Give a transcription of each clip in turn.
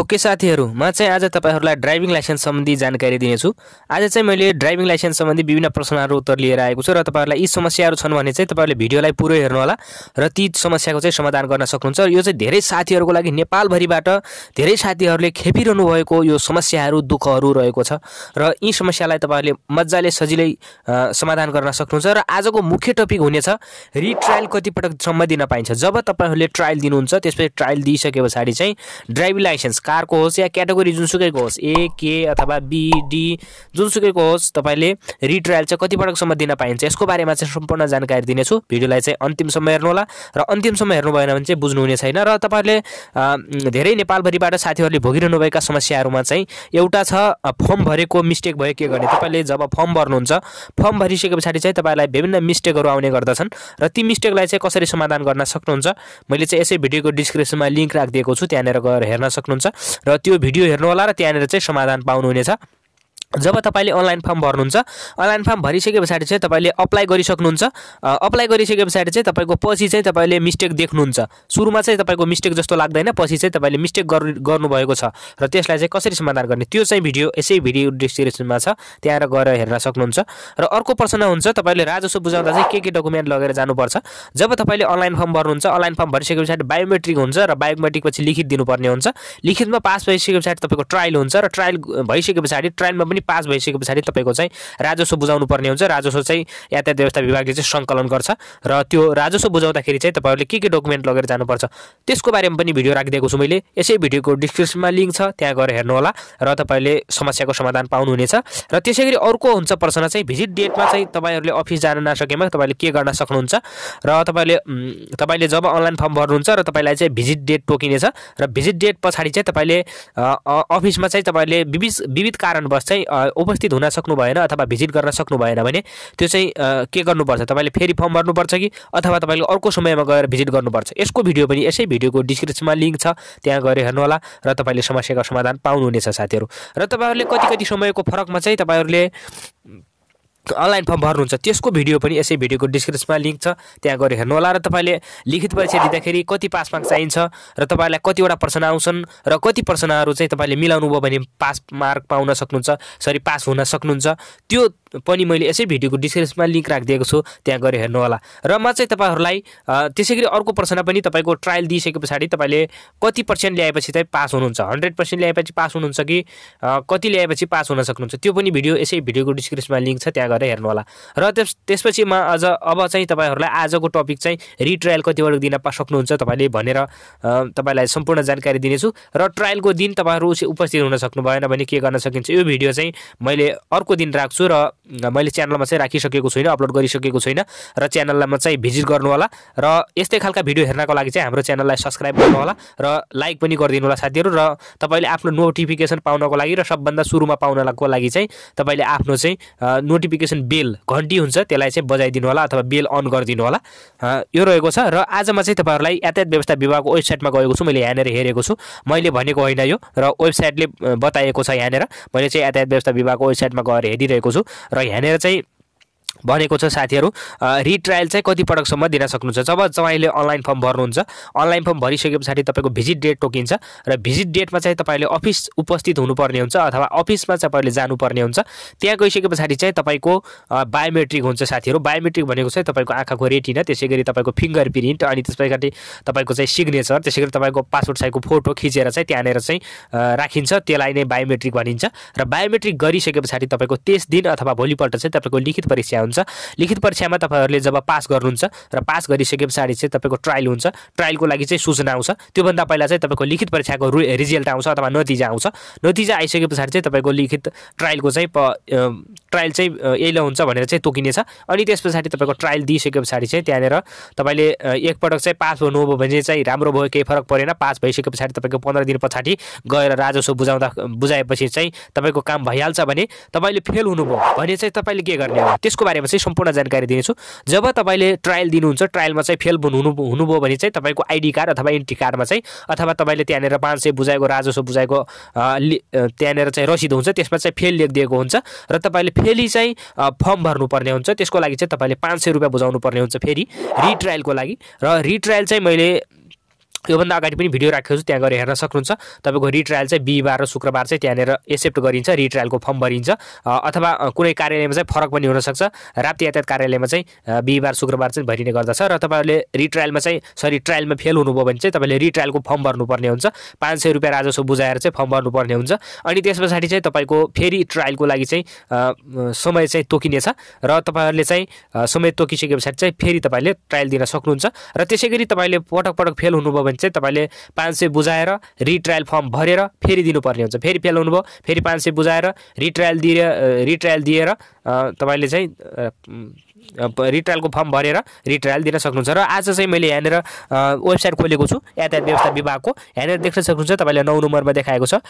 okay साथीहरू म चाहिँ आज तपाईँहरूलाई ड्राइभिङ लाइसेन्स सम्बन्धी जानकारी दिनेछु आज चाहिँ मैले ड्राइभिङ लाइसेन्स सम्बन्धी विभिन्न प्रश्नहरू उत्तर लिएर आएको छु र तपाईँहरूलाई यी समस्याहरू छन् भने चाहिँ तपाईँहरूले भिडियोलाई पुरै हेर्नुहोला र ती समस्याको चाहिँ समाधान गर्न सक्नुहुन्छ यो चाहिँ धेरै साथीहरूको लागि नेपालभरिबाट धेरै साथीहरूले खेपिरहनु भएको यो समस्याहरू दुःखहरू रहेको छ र यी समस्यालाई तपाईँहरूले मजाले सजिलै समाधान गर्न सक्नुहुन्छ र आजको मुख्य टपिक हुनेछ रिट्रायल कतिपटकसम्म दिन पाइन्छ जब तपाईँहरूले ट्रायल दिनुहुन्छ त्यसपछि ट्रायल दिइसके पछाडि चाहिँ ड्राइभिङ लाइसेन्स कारको होस् या क्याटेगोरी जुनसुकैको होस् ए के अथवा बी डी जुनसुकैको होस् तपाईँले रिट्रायल चाहिँ कति पटकसम्म दिन पाइन्छ यसको बारेमा चाहिँ सम्पूर्ण जानकारी दिनेछु भिडियोलाई चाहिँ अन्तिमसम्म हेर्नुहोला र अन्तिमसम्म हेर्नु भएन भने चाहिँ बुझ्नुहुने छैन र तपाईँहरूले धेरै नेपालभरिबाट साथीहरूले भोगिरहनुभएका समस्याहरूमा चाहिँ एउटा छ फर्म भरेको मिस्टेक भयो के गर्ने तपाईँले जब फर्म भर्नुहुन्छ फर्म भरिसके पछाडि चाहिँ तपाईँलाई विभिन्न मिस्टेकहरू आउने गर्दछन् र ती मिस्टेकलाई चाहिँ कसरी समाधान गर्न सक्नुहुन्छ मैले चाहिँ यसै भिडियोको डिस्क्रिप्सनमा लिङ्क राखिदिएको छु त्यहाँनिर गएर हेर्न सक्नुहुन्छ र त्यो भिडियो हेर्नुहोला र त्यहाँनिर चाहिँ समाधान पाउनुहुनेछ जब तपाईँले अनलाइन फर्म भर्नुहुन्छ अनलाइन फर्म भरिसके पछाडि चाहिँ तपाईँले अप्लाई गरिसक्नुहुन्छ अप्लाई गरिसके पछाडि चाहिँ तपाईँको पछि चाहिँ तपाईँले मिस्टेक देख्नुहुन्छ सुरुमा चाहिँ तपाईँको मिस्टेक जस्तो लाग्दैन पछि चाहिँ तपाईँले मिस्टेक गर्नु गर्नुभएको छ र त्यसलाई चाहिँ कसरी समाधान गर्ने त्यो चाहिँ भिडियो यसै भिडियो डिस्क्रिप्सनमा छ त्यहाँ गएर हेर्न सक्नुहुन्छ र अर्को प्रश्न हुन्छ तपाईँले राजस्व बुझाउँदा चाहिँ के के डकुमेन्ट लगेर जानुपर्छ जब तपाईँले अनलाइन फर्म भर्नुहुन्छ अनलाइन फर्म भरिसके पछाडि बायोमेट्रिक हुन्छ र बायोमेट्रिक पछि लिखित दिनुपर्ने हुन्छ लिखितमा पास भइसके पछाडि तपाईँको ट्रायल हुन्छ र ट्रायल भइसके पछाडि ट्रायलमा पनि पास भइसके पछाडि तपाईँको चाहिँ राजस्व बुझाउनु पर्ने हुन्छ राजस्व चाहिँ यातायात व्यवस्था विभागले चाहिँ सङ्कलन गर्छ र त्यो राजस्व बुझाउँदाखेरि चाहिँ तपाईँहरूले के के डकुमेन्ट लगेर जानुपर्छ त्यसको बारेमा पनि भिडियो राखिदिएको छु मैले यसै भिडियोको डिस्क्रिप्सनमा लिङ्क छ त्यहाँ गएर हेर्नुहोला र तपाईँले समस्याको समाधान पाउनुहुनेछ र त्यसै गरी अर्को हुन्छ प्रश्न चाहिँ भिजिट डेटमा चाहिँ तपाईँहरूले अफिस जान नसकेमा तपाईँले के गर्न सक्नुहुन्छ र तपाईँले तपाईँले जब अनलाइन फर्म भर्नुहुन्छ र तपाईँलाई चाहिँ भिजिट डेट तोकिनेछ र भिजिट डेट पछाडि चाहिँ तपाईँले अफिसमा चाहिँ तपाईँले विविध विविध कारणवश चाहिँ उपस्थित हुन सक्नु भएन अथवा भिजिट गर्न सक्नु भएन भने त्यो चाहिँ के गर्नुपर्छ तपाईँले फेरि फर्म भर्नुपर्छ कि अथवा तपाईँले अर्को समयमा गएर भिजिट गर्नुपर्छ यसको भिडियो पनि यसै भिडियोको डिस्क्रिप्सनमा लिङ्क छ त्यहाँ गएर हेर्नुहोला र तपाईँले समस्याको समाधान पाउनुहुनेछ साथीहरू र तपाईँहरूले कति कति समयको फरकमा चाहिँ तपाईँहरूले अनलाइन फर्म भर्नुहुन्छ त्यसको भिडियो पनि यसै भिडियोको डिस्क्रिप्सनमा लिङ्क छ त्यहाँ गएर हेर्नुहोला र तपाईँले लिखित परीक्षा दिँदाखेरि कति पास मार्क्स चाहिन्छ र तपाईँलाई कतिवटा प्रश्न आउँछन् र कति प्रश्नहरू चाहिँ तपाईँले मिलाउनु भयो भने पास मार्क पाउन सक्नुहुन्छ सरी पास हुन सक्नुहुन्छ त्यो पनि मैले यसै भिडियोको डिस्क्रिप्सनमा लिङ्क राखिदिएको छु त्यहाँ गएर हेर्नुहोला र म चाहिँ तपाईँहरूलाई त्यसै गरी अर्को प्रश्न पनि तपाईँको ट्रायल दिइसके पछाडि तपाईँले कति पर्सेन्ट ल्याएपछि चाहिँ पास हुनुहुन्छ हन्ड्रेड पर्सेन्ट ल्याएपछि पास हुनुहुन्छ कि कति ल्याएपछि पास हुन सक्नुहुन्छ त्यो पनि भिडियो यसै भिडियोको डिस्क्रिप्सनमा लिङ्क छ त्यहाँ गरेर हेर्नु होला र त्यस त्यसपछि म अझ अब चाहिँ तपाईँहरूलाई आजको टपिक चाहिँ रिट्रायल कतिवटा दिन पा सक्नुहुन्छ तपाईँले भनेर तपाईँलाई सम्पूर्ण जानकारी दिनेछु र ट्रायलको दिन तपाईँहरू उपस्थित हुन सक्नु भएन भने के गर्न सकिन्छ यो भिडियो चाहिँ मैले अर्को दिन राख्छु र मैले च्यानलमा चाहिँ राखिसकेको छुइनँ अपलोड गरिसकेको छुइनँ र च्यानललाई म चाहिँ भिजिट गर्नु होला र यस्तै खालका भिडियो हेर्नको लागि चाहिँ हाम्रो च्यानललाई सब्सक्राइब गर्नु होला र लाइक पनि गरिदिनु होला साथीहरू र तपाईँले आफ्नो नोटिफिकेसन पाउनको लागि र सबभन्दा सुरुमा पाउनको लागि चाहिँ तपाईँले आफ्नो चाहिँ नोटिफिकेसन नोटिफिकेसन बेल घन्टी हुन्छ त्यसलाई चाहिँ बजाइदिनु होला अथवा बेल अन गरिदिनु होला यो रहेको छ र आजमा चाहिँ तपाईँहरूलाई यातायात व्यवस्था विभागको वेबसाइटमा गएको छु मैले यहाँनिर हेरेको छु मैले भनेको होइन यो र वेबसाइटले बताएको छ यहाँनिर मैले चाहिँ यातायात व्यवस्था विभागको वेबसाइटमा गएर हेरिरहेको छु र यहाँनिर चाहिँ भनेको छ साथीहरू रिट्रायल चाहिँ कतिपटकसम्म दिन सक्नुहुन्छ जब तपाईँले अनलाइन फर्म भर्नुहुन्छ अनलाइन फर्म भरिसके पछाडि तपाईँको भिजिट डेट टोकिन्छ र भिजिट डेटमा चाहिँ तपाईँले अफिस उपस्थित हुनुपर्ने हुन्छ अथवा अफिसमा तपाईँले जानुपर्ने हुन्छ त्यहाँ गइसके पछाडि चाहिँ तपाईँको बायोमेट्रिक हुन्छ साथीहरू बायोमेट्रिक भनेको चाहिँ तपाईँको आँखाको रेटिना त्यसै गरी तपाईँको फिङ्गर प्रिन्ट अनि त्यस पछाडि तपाईँको चाहिँ सिग्नेचर त्यसै गरी तपाईँको पासपोर्ट साइजको फोटो खिचेर चाहिँ त्यहाँनिर चाहिँ राखिन्छ त्यसलाई नै बायोमेट्रिक भनिन्छ र बायोमेट्रिक गरिसके पछाडि तपाईँको त्यस दिन अथवा भोलिपल्ट चाहिँ तपाईँको लिखित परीक्षा हुन्छ हुन्छ लिखित परीक्षामा तपाईँहरूले जब पास गर्नुहुन्छ र पास गरिसके पछाडि चाहिँ तपाईँको ट्रायल हुन्छ ट्रायलको लागि चाहिँ सूचना आउँछ त्योभन्दा पहिला चाहिँ तपाईँको लिखित परीक्षाको रिजल्ट आउँछ अथवा नतिजा आउँछ नतिजा आइसके पछाडि चाहिँ तपाईँको लिखित ट्रायलको चाहिँ ट्रायल चाहिँ यही हुन्छ भनेर चाहिँ तोकिनेछ अनि त्यस पछाडि तपाईँको ट्रायल दिइसके पछाडि चाहिँ त्यहाँनिर तपाईँले एकपटक चाहिँ पास हुनुभयो भने चाहिँ राम्रो भयो केही फरक परेन पास भइसके पछाडि तपाईँको पन्ध्र दिन पछाडि गएर राजस्व बुझाउँदा बुझाएपछि चाहिँ तपाईँको काम भइहाल्छ भने तपाईँले फेल हुनुभयो भने चाहिँ तपाईँले के गर्ने हो त्यसको बारेमा बारेमा चाहिँ सम्पूर्ण जानकारी दिनेछु जब तपाईँले ट्रायल दिनुहुन्छ ट्रायलमा चाहिँ फेल हुनु हुनुभयो भने चाहिँ तपाईँको आइडी कार्ड अथवा एन्ट्री कार्डमा चाहिँ अथवा तपाईँले त्यहाँनिर पाँच सय बुझाएको राजस्व बुझाएको त्यहाँनिर चाहिँ रसिद हुन्छ त्यसमा चाहिँ फेल लेखिदिएको हुन्छ र तपाईँले फेरि चाहिँ फर्म भर्नुपर्ने हुन्छ त्यसको लागि चाहिँ तपाईँले पाँच सय रुपियाँ बुझाउनु पर्ने हुन्छ फेरि रिट्रायलको लागि र रिट्रायल चाहिँ मैले योभन्दा अगाडि पनि भिडियो राखेको छु त्यहाँ गएर हेर्न सक्नुहुन्छ तपाईँको रिट्रायल चाहिँ बिहिबार र शुक्रबार चाहिँ त्यहाँनिर एक्सेप्ट गरिन्छ रिट्रायलको फर्म भरिन्छ अथवा कुनै कार्यालयमा चाहिँ फरक पनि हुनसक्छ राप्ती यातायात कार्यालयमा चाहिँ बिहिबार शुक्रबार चाहिँ भरिने गर्दछ र तपाईँहरूले रिट्रायलमा चाहिँ सरी ट्रायलमा फेल हुनुभयो भने चाहिँ तपाईँले रिट्रायलको फर्म भर्नुपर्ने हुन्छ पाँच सय रुपियाँ राजस्व बुझाएर चाहिँ फर्म भर्नुपर्ने हुन्छ अनि त्यस पछाडि चाहिँ तपाईँको फेरि ट्रायलको लागि चाहिँ समय चाहिँ तोकिनेछ र तपाईँहरूले चाहिँ समय तोकिसके पछाडि चाहिँ फेरि तपाईँले ट्रायल दिन सक्नुहुन्छ र त्यसै गरी तपाईँले पटक पटक फेल हुनुभयो भने चाहिँ तपाईँले पाँच सय बुझाएर रिट्रायल फर्म भरेर फेरि दिनुपर्ने हुन्छ फेरि फेल हुनुभयो फेरि पाँच सय बुझाएर रिट्रायल दिएर रिट्रायल दिएर तपाईँले चाहिँ रिट्रायलको फर्म भरेर रिट्रायल दिन सक्नुहुन्छ र आज चाहिँ मैले यहाँनिर वेबसाइट खोलेको छु यातायात व्यवस्था विभागको यहाँनिर देख्न सक्नुहुन्छ तपाईँले नौ नम्बरमा देखाएको छ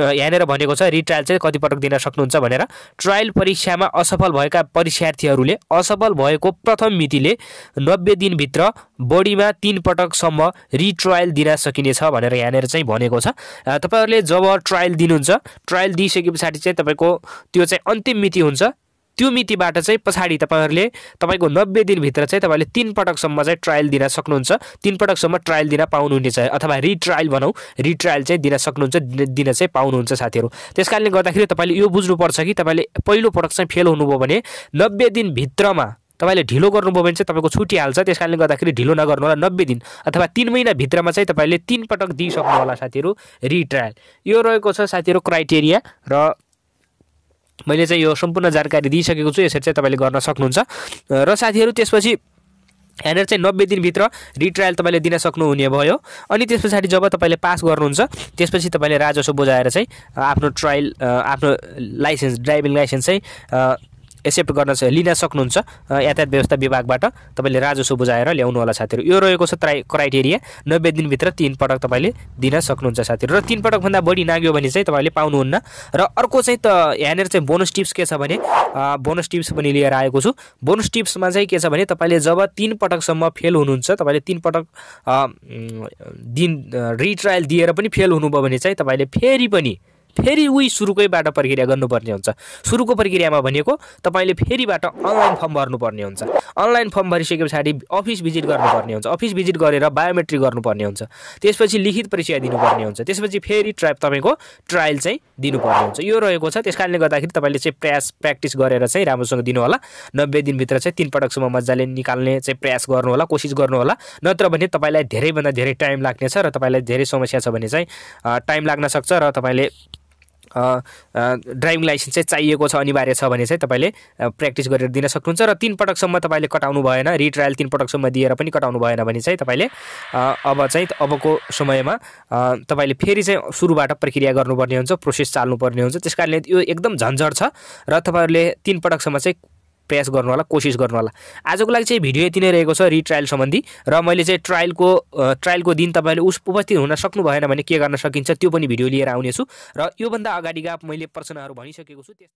यहाँनिर भनेको छ रिट्रायल चाहिँ कतिपटक दिन सक्नुहुन्छ भनेर ट्रायल परीक्षामा असफल भएका परीक्षार्थीहरूले असफल भएको प्रथम मितिले नब्बे दिनभित्र बढीमा तिन पटकसम्म रिट्रायल दिन सकिनेछ भनेर यहाँनिर चाहिँ भनेको छ तपाईँहरूले जब ट्रायल दिनुहुन्छ ट्रायल दिइसके पछाडि चाहिँ तपाईँको त्यो चाहिँ अन्तिम मिति हुन्छ त्यो मितिबाट चाहिँ पछाडि तपाईँहरूले तपाईँको नब्बे दिनभित्र चाहिँ तपाईँले तिन पटकसम्म चाहिँ ट्रायल दिन सक्नुहुन्छ तिन पटकसम्म ट्रायल दिन पाउनुहुनेछ अथवा रिट्रायल भनौँ रिट्रायल चाहिँ दिन सक्नुहुन्छ दिन चाहिँ पाउनुहुन्छ साथीहरू त्यस कारणले गर्दाखेरि तपाईँले यो बुझ्नुपर्छ कि तपाईँले पहिलो पटक चाहिँ फेल हुनुभयो भने नब्बे दिनभित्रमा तपाईँले ढिलो गर्नुभयो भने चाहिँ तपाईँको छुट्टी हाल्छ त्यस कारणले गर्दाखेरि ढिलो नगर्नु होला नब्बे दिन अथवा तिन महिनाभित्रमा चाहिँ तपाईँले तिन पटक दिइसक्नु होला साथीहरू रिट्रायल यो रहेको छ साथीहरू क्राइटेरिया र मैले चाहिँ यो सम्पूर्ण जानकारी दिइसकेको छु यसरी चाहिँ तपाईँले गर्न सक्नुहुन्छ र साथीहरू त्यसपछि यहाँनिर चाहिँ नब्बे दिनभित्र रिट्रायल तपाईँले दिन सक्नुहुने भयो अनि त्यस पछाडि जब तपाईँले पास गर्नुहुन्छ त्यसपछि तपाईँले राजस्व बुझाएर चाहिँ आफ्नो ट्रायल आफ्नो लाइसेन्स ड्राइभिङ लाइसेन्स चाहिँ एक्सेप्ट गर्न लिन सक्नुहुन्छ यातायात व्यवस्था विभागबाट तपाईँले राजस्व बुझाएर ल्याउनु होला साथीहरू यो रहेको छ त्राई क्राइटेरिया नब्बे दिनभित्र तिन पटक तपाईँले दिन सक्नुहुन्छ साथीहरू र तिन पटकभन्दा बढी नाग्यो भने चाहिँ तपाईँले पाउनुहुन्न र अर्को चाहिँ त यहाँनिर चाहिँ बोनस टिप्स के छ भने बोनस टिप्स पनि लिएर आएको छु बोनस टिप्समा चाहिँ के छ भने तपाईँले जब तिन पटकसम्म फेल हुनुहुन्छ तपाईँले तिन पटक दिन रिट्रायल दिएर पनि फेल हुनुभयो भने चाहिँ तपाईँले फेरि पनि फेरि उही सुरुकैबाट प्रक्रिया गर्नुपर्ने हुन्छ सुरुको प्रक्रियामा भनेको तपाईँले फेरिबाट अनलाइन फर्म भर्नुपर्ने हुन्छ अनलाइन फर्म भरिसके पछाडि अफिस भिजिट गर्नुपर्ने हुन्छ अफिस भिजिट गरेर बायोमेट्रिक गर्नुपर्ने हुन्छ त्यसपछि लिखित परीक्षा दिनुपर्ने हुन्छ त्यसपछि फेरि ट्राइप तपाईँको ट्रायल चाहिँ दिनुपर्ने हुन्छ यो रहेको छ त्यस कारणले गर्दाखेरि तपाईँले चाहिँ प्रयास प्र्याक्टिस गरेर चाहिँ राम्रोसँग दिनुहोला नब्बे दिनभित्र चाहिँ तिन पटकसम्म मजाले निकाल्ने चाहिँ प्रयास गर्नुहोला कोसिस गर्नुहोला नत्र भने तपाईँलाई धेरैभन्दा धेरै टाइम लाग्नेछ र तपाईँलाई धेरै समस्या छ भने चाहिँ टाइम लाग्न सक्छ र तपाईँले ड्राइभिङ लाइसेन्स चाहिँ चाहिएको छ अनिवार्य छ भने चाहिँ तपाईँले प्र्याक्टिस गरेर दिन सक्नुहुन्छ र तिन पटकसम्म तपाईँले कटाउनु भएन रिट्रायल तिन पटकसम्म दिएर पनि कटाउनु भएन भने चाहिँ तपाईँले अब चाहिँ अबको समयमा तपाईँले फेरि चाहिँ सुरुबाट प्रक्रिया गर्नुपर्ने हुन्छ प्रोसेस चाल्नुपर्ने हुन्छ त्यस कारणले यो एकदम झन्झट छ र तपाईँहरूले तिन पटकसम्म चाहिँ प्रयास गर्नु होला कोसिस गर्नु होला आजको लागि चाहिँ भिडियो यति नै रहेको छ रिट्रायल सम्बन्धी र मैले चाहिँ ट्रायलको ट्रायलको दिन तपाईँले उस उपस्थित हुन सक्नु भएन भने के गर्न सकिन्छ त्यो पनि भिडियो लिएर आउनेछु र योभन्दा अगाडिका मैले प्रश्नहरू भनिसकेको छु त्यस